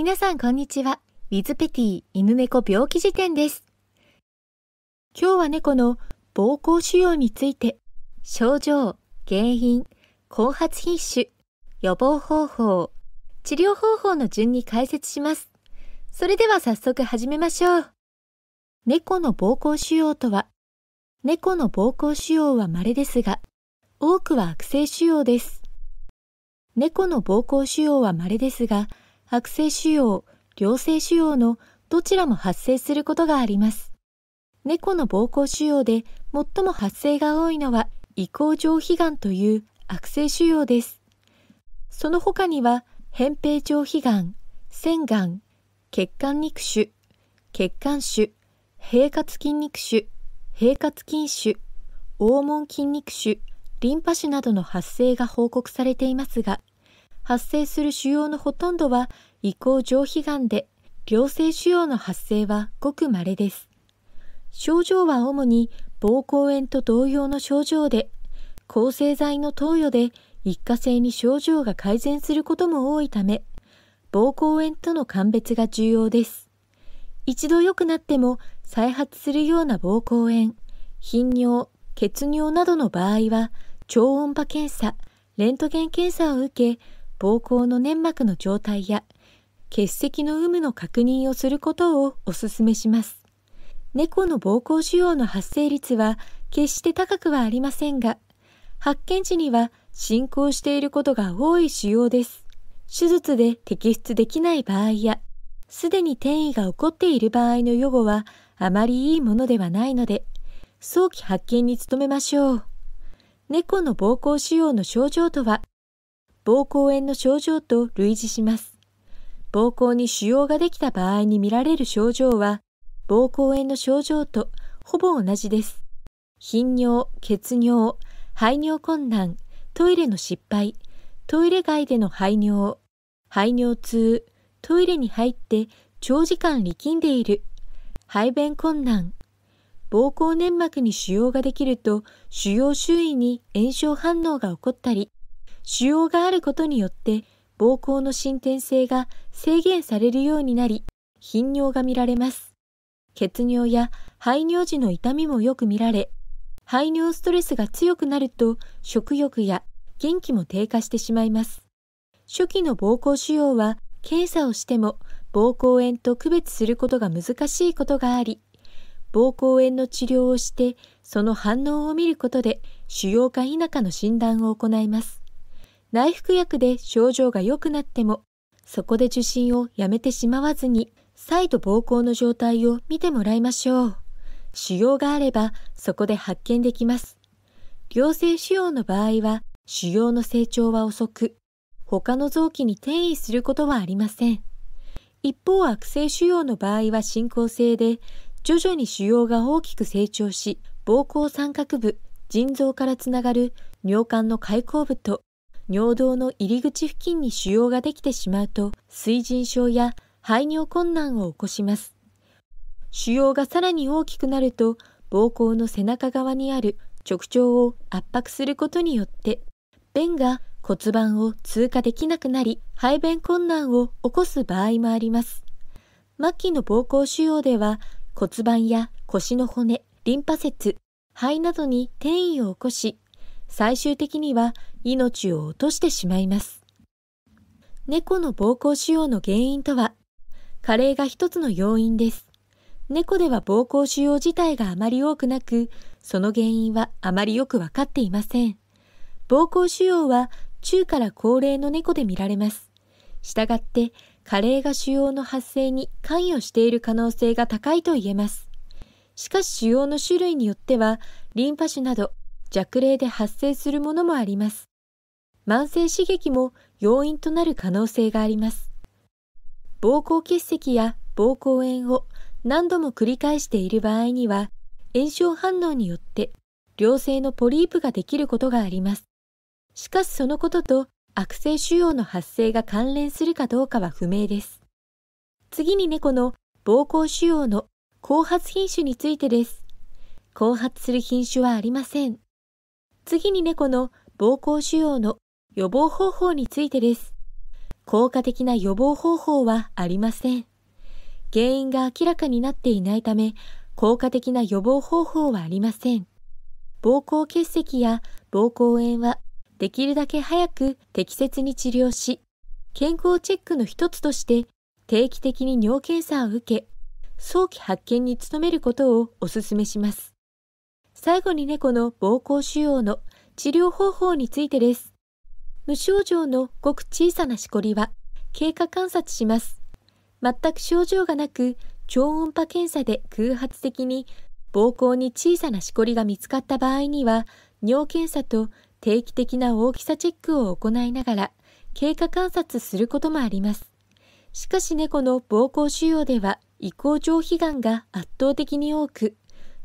皆さんこんにちは。ウィズペティ犬猫病気辞典です。今日は猫の膀胱腫瘍について、症状、原因、後発品種、予防方法、治療方法の順に解説します。それでは早速始めましょう。猫の膀胱腫瘍とは、猫の膀胱腫瘍は稀ですが、多くは悪性腫瘍です。猫の膀胱腫瘍は稀ですが、悪性腫瘍、良性腫瘍のどちらも発生することがあります。猫の膀胱腫瘍で最も発生が多いのは、移行上皮癌という悪性腫瘍です。その他には、扁平上皮癌、腺癌、血管肉腫、血管腫、平滑筋肉腫、平滑筋腫、黄門筋肉腫、リンパ腫などの発生が報告されていますが、発生する腫瘍のほとんどは移行上皮がんで、良性腫瘍の発生はごく稀です。症状は主に膀胱炎と同様の症状で、抗生剤の投与で一過性に症状が改善することも多いため、膀胱炎との鑑別が重要です。一度良くなっても再発するような膀胱炎、頻尿、血尿などの場合は、超音波検査、レントゲン検査を受け、膀胱の粘膜の状態や結石の有無の確認をすることをお勧めします。猫の膀胱腫瘍の発生率は決して高くはありませんが、発見時には進行していることが多い腫瘍です。手術で摘出できない場合や、すでに転移が起こっている場合の予後はあまりいいものではないので、早期発見に努めましょう。猫の膀胱腫瘍の症状とは、膀胱炎の症状と類似します。膀胱に腫瘍ができた場合に見られる症状は、膀胱炎の症状とほぼ同じです。頻尿、血尿、排尿困難、トイレの失敗、トイレ外での排尿、排尿痛、トイレに入って長時間力んでいる、排便困難、膀胱粘膜に腫瘍ができると腫瘍周囲に炎症反応が起こったり、腫瘍があることによって膀胱の進展性が制限されるようになり、頻尿が見られます。血尿や排尿時の痛みもよく見られ、排尿ストレスが強くなると食欲や元気も低下してしまいます。初期の膀胱腫瘍は検査をしても膀胱炎と区別することが難しいことがあり、膀胱炎の治療をしてその反応を見ることで腫瘍か否かの診断を行います。内服薬で症状が良くなっても、そこで受診をやめてしまわずに、再度膀胱の状態を見てもらいましょう。腫瘍があれば、そこで発見できます。良性腫瘍の場合は、腫瘍の成長は遅く、他の臓器に転移することはありません。一方、悪性腫瘍の場合は進行性で、徐々に腫瘍が大きく成長し、膀胱三角部、腎臓からつながる尿管の開口部と尿道の入り口付近に腫瘍ができてしまうと、水腎症や排尿困難を起こします。腫瘍がさらに大きくなると、膀胱の背中側にある直腸を圧迫することによって、便が骨盤を通過できなくなり、排便困難を起こす場合もあります。末期の膀胱腫瘍では、骨盤や腰の骨、リンパ節、肺などに転移を起こし、最終的には命を落としてしまいます。猫の膀胱腫瘍の原因とは、加齢が一つの要因です。猫では膀胱腫瘍自体があまり多くなく、その原因はあまりよくわかっていません。膀胱腫瘍は中から高齢の猫で見られます。したがって、加齢が腫瘍の発生に関与している可能性が高いと言えます。しかし腫瘍の種類によっては、リンパ腫など弱霊で発生するものもあります。慢性刺激も要因となる可能性があります。膀胱結石や膀胱炎を何度も繰り返している場合には、炎症反応によって良性のポリープができることがあります。しかしそのことと悪性腫瘍の発生が関連するかどうかは不明です。次に猫の膀胱腫瘍の後発品種についてです。後発する品種はありません。次に猫の膀胱腫瘍の予防方法についてです。効果的な予防方法はありません。原因が明らかになっていないため、効果的な予防方法はありません。膀胱結石や膀胱炎は、できるだけ早く適切に治療し、健康チェックの一つとして定期的に尿検査を受け、早期発見に努めることをお勧めします。最後に猫、の膀胱腫瘍の治療方法についてです。無症状のごく小さなしこりは経過観察します。全く症状がなく超音波検査で空発的に膀胱に小さなしこりが見つかった場合には尿検査と定期的な大きさチェックを行いながら経過観察することもあります。しかし猫の膀胱腫瘍では移行上皮がんが圧倒的に多く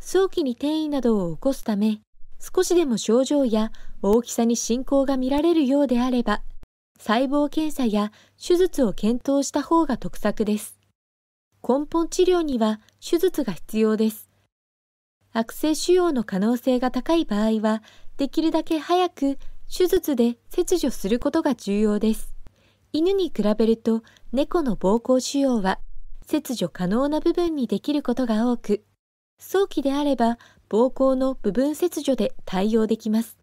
早期に転移などを起こすため、少しでも症状や大きさに進行が見られるようであれば、細胞検査や手術を検討した方が得策です。根本治療には手術が必要です。悪性腫瘍の可能性が高い場合は、できるだけ早く手術で切除することが重要です。犬に比べると猫の膀胱腫瘍は切除可能な部分にできることが多く、早期であれば膀胱の部分切除で対応できます。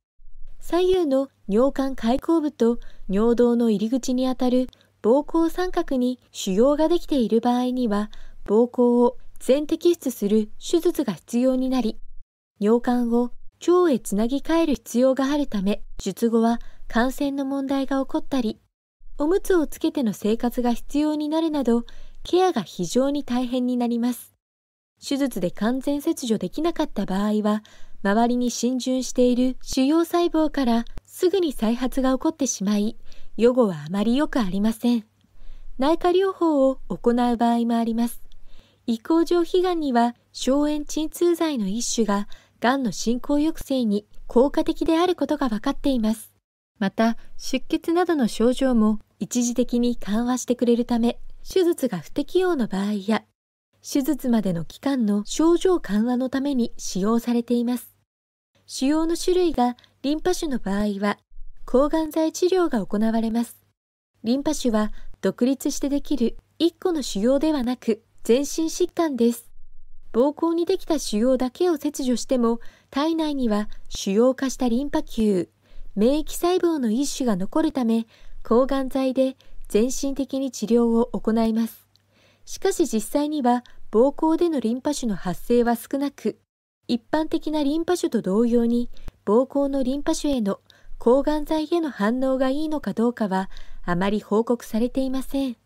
左右の尿管開口部と尿道の入り口にあたる膀胱三角に腫瘍ができている場合には、膀胱を全摘出する手術が必要になり、尿管を腸へつなぎ替える必要があるため、術後は感染の問題が起こったり、おむつをつけての生活が必要になるなど、ケアが非常に大変になります。手術で完全切除できなかった場合は、周りに浸潤している腫瘍細胞からすぐに再発が起こってしまい、予後はあまり良くありません。内科療法を行う場合もあります。移行上皮がんには消炎鎮痛剤の一種ががんの進行抑制に効果的であることが分かっています。また、出血などの症状も一時的に緩和してくれるため、手術が不適用の場合や手術までの期間の症状緩和のために使用されています。腫瘍の種類がリンパ腫の場合は、抗がん剤治療が行われます。リンパ腫は独立してできる1個の腫瘍ではなく、全身疾患です。膀胱にできた腫瘍だけを切除しても、体内には腫瘍化したリンパ球、免疫細胞の一種が残るため、抗がん剤で全身的に治療を行います。しかし実際には膀胱でのリンパ腫の発生は少なく、一般的なリンパ腫と同様に膀胱のリンパ腫への抗がん剤への反応がいいのかどうかはあまり報告されていません。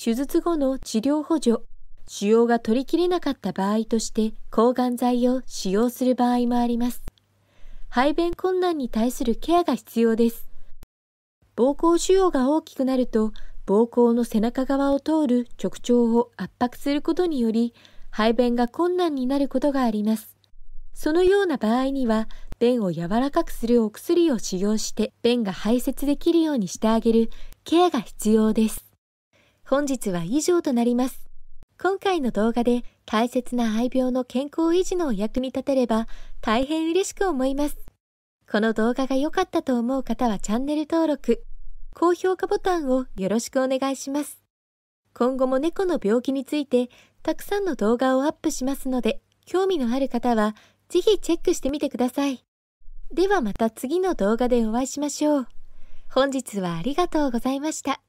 手術後の治療補助、腫瘍が取りきれなかった場合として抗がん剤を使用する場合もあります。排便困難に対するケアが必要です。膀胱腫瘍が大きくなると膀胱の背中側を通る直腸を圧迫することにより、排便が困難になることがあります。そのような場合には、便を柔らかくするお薬を使用して、便が排泄できるようにしてあげるケアが必要です。本日は以上となります。今回の動画で大切な愛病の健康維持のお役に立てれば大変嬉しく思います。この動画が良かったと思う方はチャンネル登録。高評価ボタンをよろしくお願いします。今後も猫の病気についてたくさんの動画をアップしますので、興味のある方はぜひチェックしてみてください。ではまた次の動画でお会いしましょう。本日はありがとうございました。